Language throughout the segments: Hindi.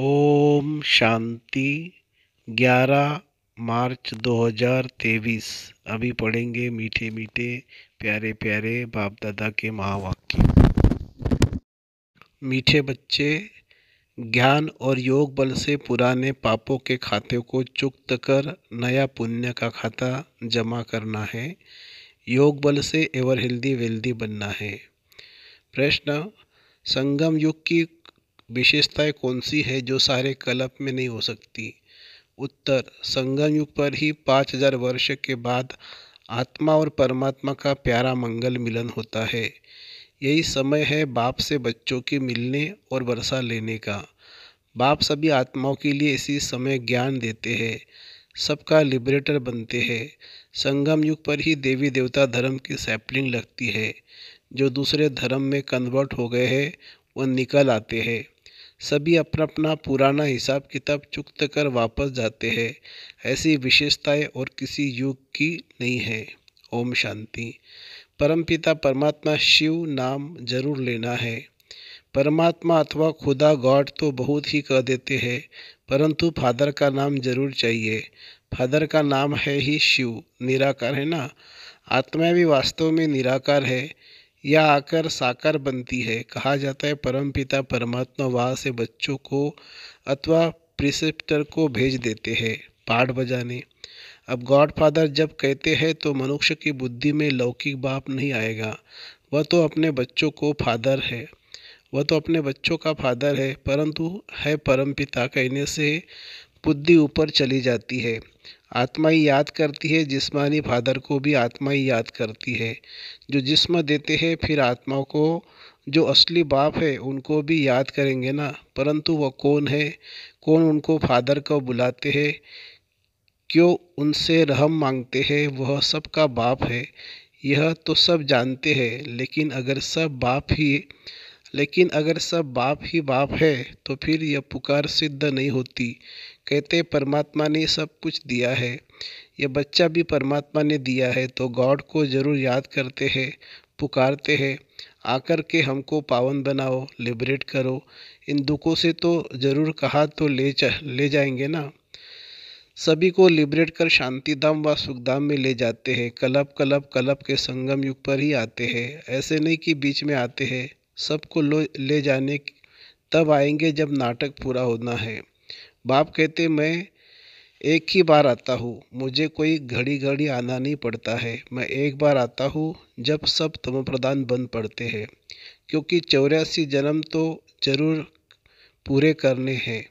ओम शांति 11 मार्च 2023 अभी पढ़ेंगे मीठे मीठे प्यारे प्यारे बाप दादा के महावाक्य मीठे बच्चे ज्ञान और योग बल से पुराने पापों के खाते को चुक्त कर नया पुण्य का खाता जमा करना है योग बल से एवर हेल्दी वेल्दी बनना है प्रश्न संगम युग की विशेषताएं कौन सी है जो सारे कल्प में नहीं हो सकती उत्तर संगम युग पर ही पाँच हजार वर्ष के बाद आत्मा और परमात्मा का प्यारा मंगल मिलन होता है यही समय है बाप से बच्चों के मिलने और वर्षा लेने का बाप सभी आत्माओं के लिए इसी समय ज्ञान देते हैं सबका लिबरेटर बनते हैं संगम युग पर ही देवी देवता धर्म की सैपलिंग लगती है जो दूसरे धर्म में कन्वर्ट हो गए हैं वो निकल आते हैं सभी अपना अपना पुराना हिसाब किताब चुकत कर वापस जाते हैं ऐसी विशेषताएं और किसी युग की नहीं है ओम शांति परमपिता परमात्मा शिव नाम जरूर लेना है परमात्मा अथवा खुदा गॉड तो बहुत ही कह देते हैं परंतु फादर का नाम जरूर चाहिए फादर का नाम है ही शिव निराकार है ना आत्मा भी वास्तव में निराकार है या आकर साकार बनती है कहा जाता है परमपिता परमात्मा वहाँ से बच्चों को अथवा प्रिसेप्टर को भेज देते हैं पाठ बजाने अब गॉडफादर जब कहते हैं तो मनुष्य की बुद्धि में लौकिक बाप नहीं आएगा वह तो अपने बच्चों को फादर है वह तो अपने बच्चों का फादर है परंतु है परमपिता कहने से बुद्धि ऊपर चली जाती है आत्मा ही याद करती है जिस्मानी फादर को भी आत्मा ही याद करती है जो जिस्म देते हैं फिर आत्मा को जो असली बाप है उनको भी याद करेंगे ना परंतु वह कौन है कौन उनको फादर को बुलाते हैं क्यों उनसे रहम मांगते हैं वह सबका बाप है यह तो सब जानते हैं लेकिन अगर सब बाप ही लेकिन अगर सब बाप ही बाप है तो फिर यह पुकार सिद्ध नहीं होती कहते परमात्मा ने सब कुछ दिया है यह बच्चा भी परमात्मा ने दिया है तो गॉड को ज़रूर याद करते हैं पुकारते हैं आकर के हमको पावन बनाओ लिबरेट करो इन दुखों से तो ज़रूर कहा तो ले जा, ले जाएंगे ना सभी को लिबरेट कर शांति धाम व सुखधाम में ले जाते हैं कलप कलप कलप के संगम युग पर ही आते हैं ऐसे नहीं कि बीच में आते हैं सबको ले जाने तब आएंगे जब नाटक पूरा होना है बाप कहते मैं एक ही बार आता हूँ मुझे कोई घड़ी घड़ी आना नहीं पड़ता है मैं एक बार आता हूँ जब सब तम प्रदान बंद पड़ते हैं क्योंकि चौरासी जन्म तो जरूर पूरे करने हैं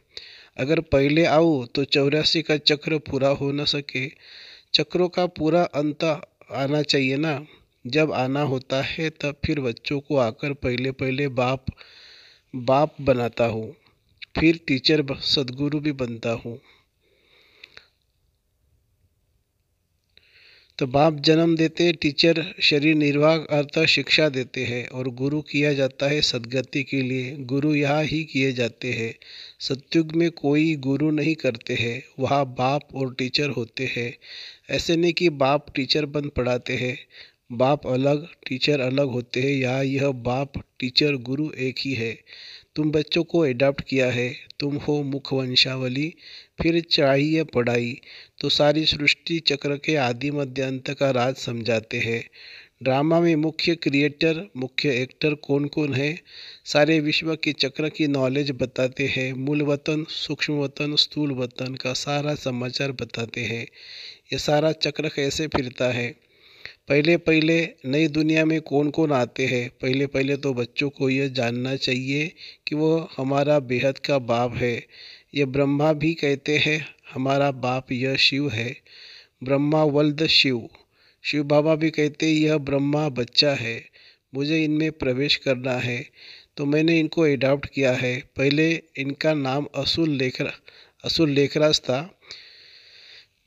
अगर पहले आऊँ तो चौरासी का चक्र पूरा हो न सके चक्रों का पूरा अंत आना चाहिए ना जब आना होता है तब फिर बच्चों को आकर पहले पहले बाप बाप बनाता हूँ फिर टीचर सदगुरु भी बनता हूँ तो बाप जन्म देते टीचर शरीर निर्वाह अर्थात शिक्षा देते हैं और गुरु किया जाता है सदगति के लिए गुरु यहाँ ही किए जाते हैं सत्युग में कोई गुरु नहीं करते हैं वहाँ बाप और टीचर होते हैं ऐसे नहीं कि बाप टीचर बन पढ़ाते हैं बाप अलग टीचर अलग होते हैं या यह बाप टीचर गुरु एक ही है तुम बच्चों को एडाप्ट किया है तुम हो मुख वंशावली फिर चाहिए पढ़ाई तो सारी सृष्टि चक्र के आदि मध्यंत का राज समझाते हैं ड्रामा में मुख्य क्रिएटर मुख्य एक्टर कौन कौन है सारे विश्व के चक्र की नॉलेज बताते हैं मूल वतन सूक्ष्म वतन स्थूल वतन का सारा समाचार बताते हैं ये सारा चक्र कैसे फिरता है पहले पहले नई दुनिया में कौन कौन आते हैं पहले पहले तो बच्चों को यह जानना चाहिए कि वो हमारा बेहद का बाप है यह ब्रह्मा भी कहते हैं हमारा बाप यह शिव है ब्रह्मा वल्द शिव शिव बाबा भी कहते यह ब्रह्मा बच्चा है मुझे इनमें प्रवेश करना है तो मैंने इनको एडाप्ट किया है पहले इनका नाम असुल लेखरा असुल लेखराज था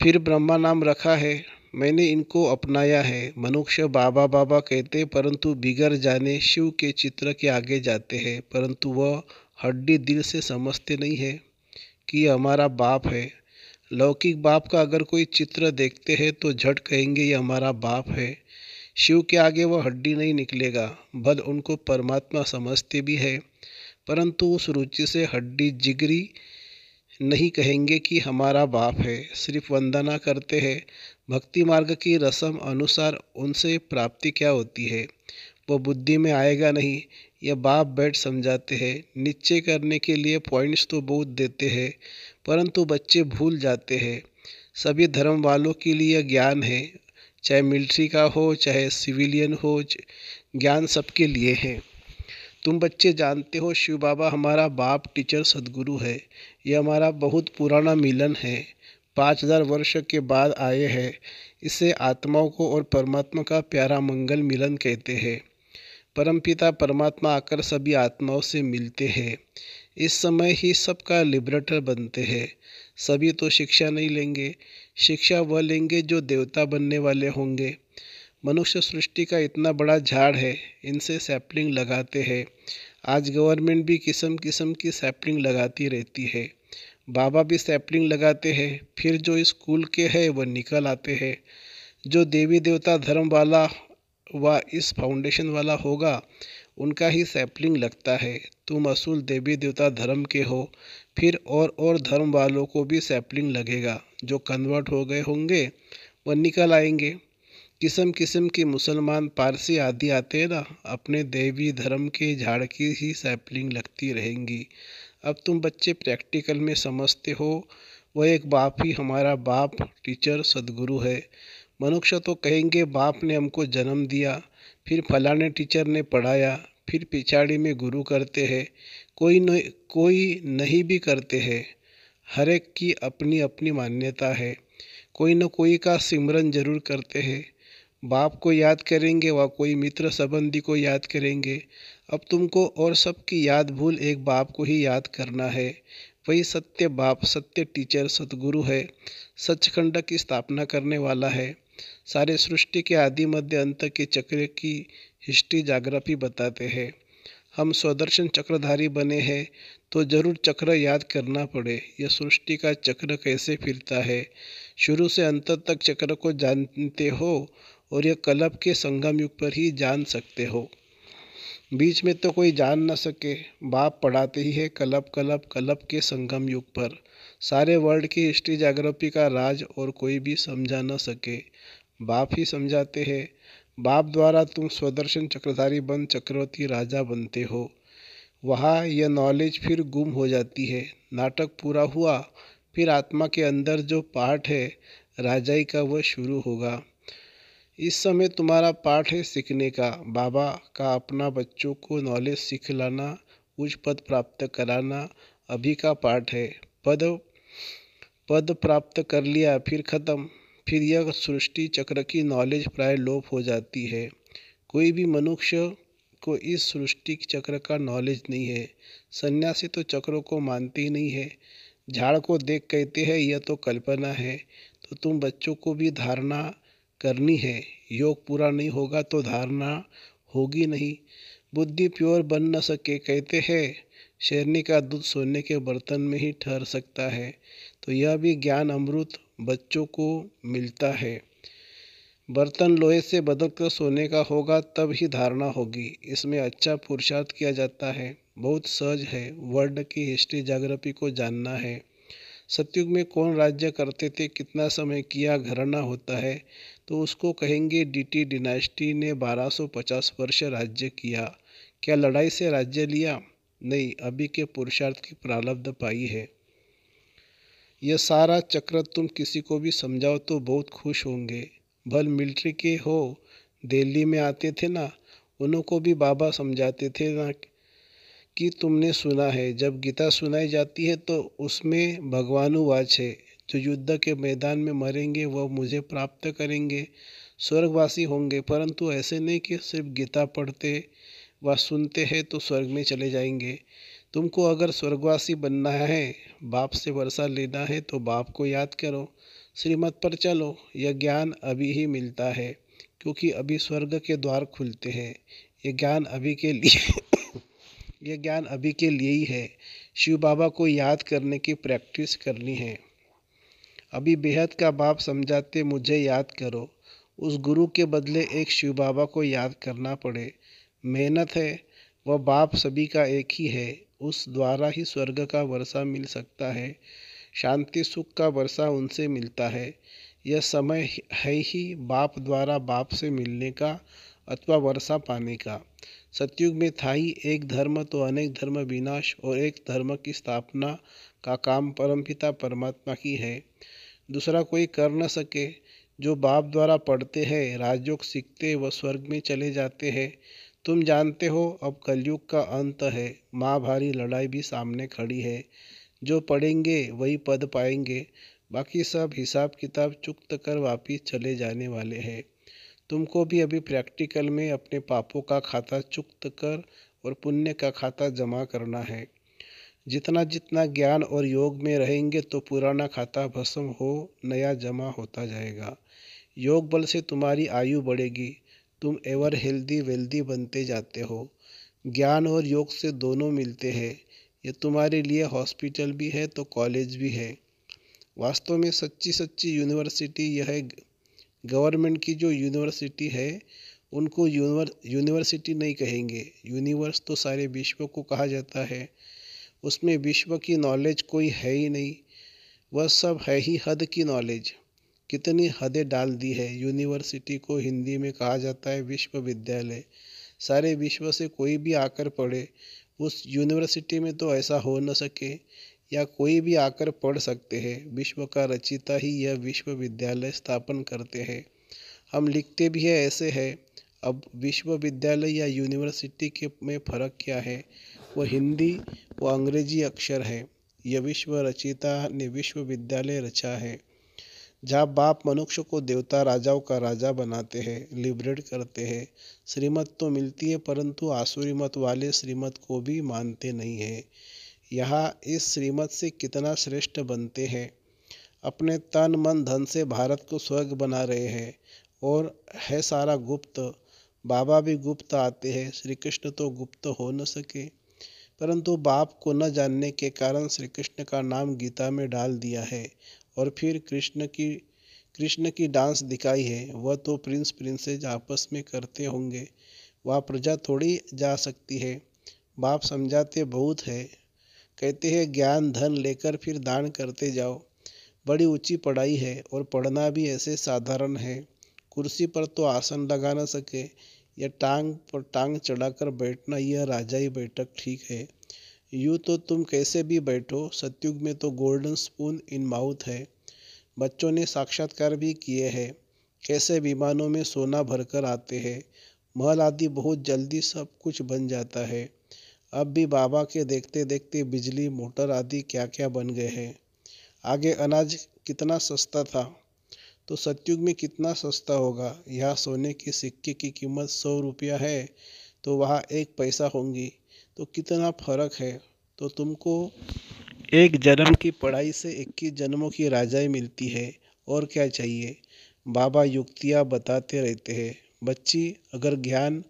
फिर ब्रह्मा नाम रखा है मैंने इनको अपनाया है मनुष्य बाबा बाबा कहते परंतु बिगड़ जाने शिव के चित्र के आगे जाते हैं परंतु वह हड्डी दिल से समझते नहीं है कि हमारा बाप है लौकिक बाप का अगर कोई चित्र देखते हैं तो झट कहेंगे ये हमारा बाप है शिव के आगे वह हड्डी नहीं निकलेगा भल उनको परमात्मा समझते भी है परंतु उस रुचि से हड्डी जिगरी नहीं कहेंगे कि हमारा बाप है सिर्फ वंदना करते हैं भक्ति मार्ग की रसम अनुसार उनसे प्राप्ति क्या होती है वो बुद्धि में आएगा नहीं यह बाप बैठ समझाते हैं नीचे करने के लिए पॉइंट्स तो बहुत देते हैं परंतु बच्चे भूल जाते हैं सभी धर्म वालों के लिए ज्ञान है चाहे मिलिट्री का हो चाहे सिविलियन हो ज्ञान सबके लिए है तुम बच्चे जानते हो शिव बाबा हमारा बाप टीचर सदगुरु है यह हमारा बहुत पुराना मिलन है पाँच हज़ार वर्ष के बाद आए हैं इसे आत्माओं को और परमात्मा का प्यारा मंगल मिलन कहते हैं परमपिता परमात्मा आकर सभी आत्माओं से मिलते हैं इस समय ही सबका लिबरेटर बनते हैं सभी तो शिक्षा नहीं लेंगे शिक्षा वह लेंगे जो देवता बनने वाले होंगे मनुष्य सृष्टि का इतना बड़ा झाड़ है इनसे सैपलिंग लगाते हैं आज गवर्नमेंट भी किस्म किस्म की सैपलिंग लगाती रहती है बाबा भी सैपलिंग लगाते हैं फिर जो स्कूल के हैं वह निकल आते हैं जो देवी देवता धर्म वाला व इस फाउंडेशन वाला होगा उनका ही सैपलिंग लगता है तुम असूल देवी देवता धर्म के हो फिर और और धर्म वालों को भी सैपलिंग लगेगा जो कन्वर्ट हो गए होंगे वह निकल आएंगे किस्म किस्म के मुसलमान पारसी आदि आते हैं ना अपने देवी धर्म के झाड़ की ही सैपलिंग लगती रहेंगी अब तुम बच्चे प्रैक्टिकल में समझते हो वह एक बाप ही हमारा बाप टीचर सदगुरु है मनुष्य तो कहेंगे बाप ने हमको जन्म दिया फिर फलाने टीचर ने पढ़ाया फिर पिछाड़ी में गुरु करते हैं कोई न कोई नहीं भी करते हैं हर एक की अपनी अपनी मान्यता है कोई न कोई का सिमरन जरूर करते हैं बाप को याद करेंगे व कोई मित्र संबंधी को याद करेंगे अब तुमको और सबकी याद भूल एक बाप को ही याद करना है वही सत्य बाप सत्य टीचर सतगुरु है सचखंड की स्थापना करने वाला है सारे सृष्टि के आदि मध्य अंत के चक्र की हिस्ट्री जाग्राफी बताते हैं हम स्वदर्शन चक्रधारी बने हैं तो जरूर चक्र याद करना पड़े यह सृष्टि का चक्र कैसे फिरता है शुरू से अंत तक चक्र को जानते हो और यह कलप के संगम युग पर ही जान सकते हो बीच में तो कोई जान न सके बाप पढ़ाते ही है कलप कलप कलप के संगम युग पर सारे वर्ल्ड की हिस्ट्री जाग्राफी का राज और कोई भी समझा न सके बाप ही समझाते हैं बाप द्वारा तुम स्वदर्शन चक्रधारी बन चक्रवर्ती राजा बनते हो वहाँ यह नॉलेज फिर गुम हो जाती है नाटक पूरा हुआ फिर आत्मा के अंदर जो पाठ है राजाई का वह शुरू होगा इस समय तुम्हारा पाठ है सीखने का बाबा का अपना बच्चों को नॉलेज सिखलाना उच्च पद प्राप्त कराना अभी का पाठ है पद पद प्राप्त कर लिया फिर ख़त्म फिर यह सृष्टि चक्र की नॉलेज प्राय लोप हो जाती है कोई भी मनुष्य को इस सृष्टि चक्र का नॉलेज नहीं है सन्यासी तो चक्रों को मानते ही नहीं है झाड़ को देख कहते हैं यह तो कल्पना है तो तुम बच्चों को भी धारणा करनी है योग पूरा नहीं होगा तो धारणा होगी नहीं बुद्धि प्योर बन न सके कहते हैं शेरनी का दूध सोने के बर्तन में ही ठहर सकता है तो यह भी ज्ञान अमृत बच्चों को मिलता है बर्तन लोहे से बदलकर सोने का होगा तब ही धारणा होगी इसमें अच्छा पुरुषार्थ किया जाता है बहुत सहज है वर्ल्ड की हिस्ट्री जाग्राफी को जानना है सतयुग में कौन राज्य करते थे कितना समय किया घराना होता है तो उसको कहेंगे डीटी डिनास्टी ने 1250 वर्ष राज्य किया क्या लड़ाई से राज्य लिया नहीं अभी के पुरुषार्थ की प्रारब्ध पाई है यह सारा चक्र तुम किसी को भी समझाओ तो बहुत खुश होंगे भल मिलिट्री के हो दिल्ली में आते थे ना उनको भी बाबा समझाते थे ना कि तुमने सुना है जब गीता सुनाई जाती है तो उसमें भगवानुवाच है जो युद्ध के मैदान में मरेंगे वह मुझे प्राप्त करेंगे स्वर्गवासी होंगे परंतु ऐसे नहीं कि सिर्फ गीता पढ़ते व सुनते हैं तो स्वर्ग में चले जाएंगे तुमको अगर स्वर्गवासी बनना है बाप से वर्षा लेना है तो बाप को याद करो श्रीमत पर चलो यह ज्ञान अभी ही मिलता है क्योंकि अभी स्वर्ग के द्वार खुलते हैं यह ज्ञान अभी के लिए यह ज्ञान अभी के लिए ही है शिव बाबा को याद करने की प्रैक्टिस करनी है अभी बेहद का बाप समझाते मुझे याद करो उस गुरु के बदले एक शिव बाबा को याद करना पड़े मेहनत है वह बाप सभी का एक ही है उस द्वारा ही स्वर्ग का वर्षा मिल सकता है शांति सुख का वर्षा उनसे मिलता है यह समय है ही बाप द्वारा बाप से मिलने का अथवा वर्षा पाने का सतयुग में था ही एक धर्म तो अनेक धर्म विनाश और एक धर्म की स्थापना का काम परमपिता परमात्मा की है दूसरा कोई कर न सके जो बाप द्वारा पढ़ते हैं राजयोग सीखते व स्वर्ग में चले जाते हैं तुम जानते हो अब कलयुग का अंत है माँ भारी लड़ाई भी सामने खड़ी है जो पढ़ेंगे वही पद पाएंगे बाकी सब हिसाब किताब चुक्त कर वापिस चले जाने वाले हैं तुमको भी अभी प्रैक्टिकल में अपने पापों का खाता चुक्त कर और पुण्य का खाता जमा करना है जितना जितना ज्ञान और योग में रहेंगे तो पुराना खाता भस्म हो नया जमा होता जाएगा योग बल से तुम्हारी आयु बढ़ेगी तुम एवर हेल्दी वेल्दी बनते जाते हो ज्ञान और योग से दोनों मिलते हैं ये तुम्हारे लिए हॉस्पिटल भी है तो कॉलेज भी है वास्तव में सच्ची सच्ची यूनिवर्सिटी यह गवर्नमेंट की जो यूनिवर्सिटी है उनको यूनिवर यूनिवर्सिटी नहीं कहेंगे यूनिवर्स तो सारे विश्व को कहा जाता है उसमें विश्व की नॉलेज कोई है ही नहीं वह सब है ही हद की नॉलेज कितनी हदें डाल दी है यूनिवर्सिटी को हिंदी में कहा जाता है विश्वविद्यालय सारे विश्व से कोई भी आकर पढ़े उस यूनिवर्सिटी में तो ऐसा हो न सके या कोई भी आकर पढ़ सकते हैं विश्व का रचिता ही यह विश्वविद्यालय स्थापन करते हैं हम लिखते भी है ऐसे है अब विश्वविद्यालय या यूनिवर्सिटी के में फ़र्क क्या है व हिंदी व अंग्रेजी अक्षर है यह विश्व रचिता ने विश्वविद्यालय रचा है जहाँ बाप मनुष्य को देवता राजाओं का राजा बनाते हैं लिबरेट करते हैं श्रीमत तो मिलती है परंतु आसुरी मत वाले श्रीमत को भी मानते नहीं हैं यहाँ इस श्रीमत से कितना श्रेष्ठ बनते हैं अपने तन मन धन से भारत को स्वर्ग बना रहे हैं और है सारा गुप्त बाबा भी गुप्त आते हैं श्री कृष्ण तो गुप्त हो न सके परंतु बाप को न जानने के कारण श्री कृष्ण का नाम गीता में डाल दिया है और फिर कृष्ण की कृष्ण की डांस दिखाई है वह तो प्रिंस प्रिंसेज आपस में करते होंगे वह प्रजा थोड़ी जा सकती है बाप समझाते बहुत है कहते हैं ज्ञान धन लेकर फिर दान करते जाओ बड़ी ऊंची पढ़ाई है और पढ़ना भी ऐसे साधारण है कुर्सी पर तो आसन लगा न सके या टांग पर टांग चढ़ाकर बैठना यह राजाई बैठक ठीक है यूँ तो तुम कैसे भी बैठो सत्युग में तो गोल्डन स्पून इन माउथ है बच्चों ने साक्षात्कार भी किए हैं कैसे विमानों में सोना भरकर आते हैं महल आदि बहुत जल्दी सब कुछ बन जाता है अब भी बाबा के देखते देखते बिजली मोटर आदि क्या क्या बन गए हैं आगे अनाज कितना सस्ता था तो सतयुग में कितना सस्ता होगा यहाँ सोने के सिक्के की कीमत सौ रुपया है तो वहाँ एक पैसा होंगी तो कितना फर्क है तो तुमको एक जन्म की पढ़ाई से इक्कीस जन्मों की राजाई मिलती है और क्या चाहिए बाबा युक्तियाँ बताते रहते हैं बच्ची अगर ज्ञान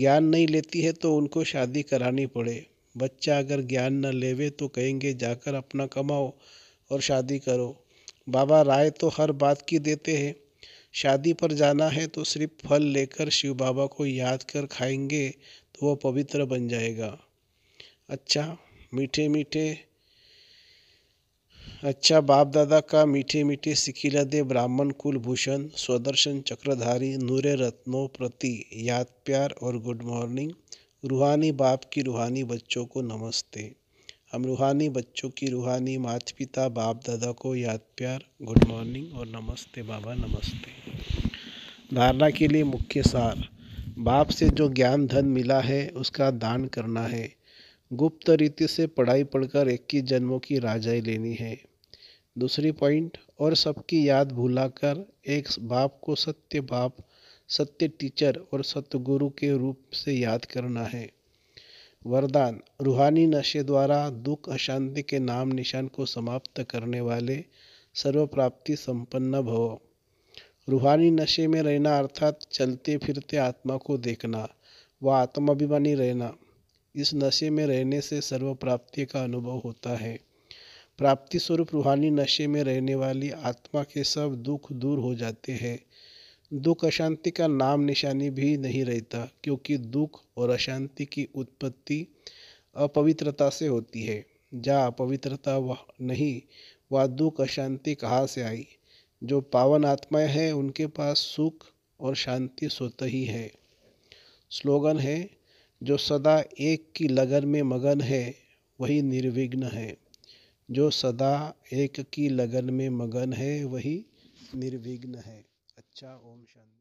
ज्ञान नहीं लेती है तो उनको शादी करानी पड़े बच्चा अगर ज्ञान न लेवे तो कहेंगे जाकर अपना कमाओ और शादी करो बाबा राय तो हर बात की देते हैं शादी पर जाना है तो सिर्फ फल लेकर शिव बाबा को याद कर खाएंगे तो वो पवित्र बन जाएगा अच्छा मीठे मीठे अच्छा बाप दादा का मीठे मीठे सिखिला दे ब्राह्मण कुलभूषण स्वदर्शन चक्रधारी नूरे रत्नों प्रति याद प्यार और गुड मॉर्निंग रूहानी बाप की रूहानी बच्चों को नमस्ते हम रूहानी बच्चों की रूहानी माता पिता बाप दादा को याद प्यार गुड मॉर्निंग और नमस्ते बाबा नमस्ते धारणा के लिए मुख्य सार बाप से जो ज्ञान धन मिला है उसका दान करना है गुप्त रीति से पढ़ाई पढ़कर इक्कीस जन्मों की राजाई लेनी है दूसरी पॉइंट और सबकी याद भुलाकर एक बाप को सत्य बाप सत्य टीचर और सतगुरु के रूप से याद करना है वरदान रूहानी नशे द्वारा दुख अशांति के नाम निशान को समाप्त करने वाले सर्व प्राप्ति संपन्न भव रूहानी नशे में रहना अर्थात चलते फिरते आत्मा को देखना व आत्माभिमानी रहना इस नशे में रहने से सर्व प्राप्ति का अनुभव होता है प्राप्ति स्वरूप रूहानी नशे में रहने वाली आत्मा के सब दुख दूर हो जाते हैं दुख अशांति का नाम निशानी भी नहीं रहता क्योंकि दुख और अशांति की उत्पत्ति अपवित्रता से होती है जहाँ अपवित्रता वह नहीं वह दुख अशांति कहाँ से आई जो पावन आत्माएं हैं उनके पास सुख और शांति स्वतः ही है स्लोगन है जो सदा एक की लगन में मगन है वही निर्विघ्न है जो सदा एक की लगन में मगन है वही निर्विघ्न है olmuş anne.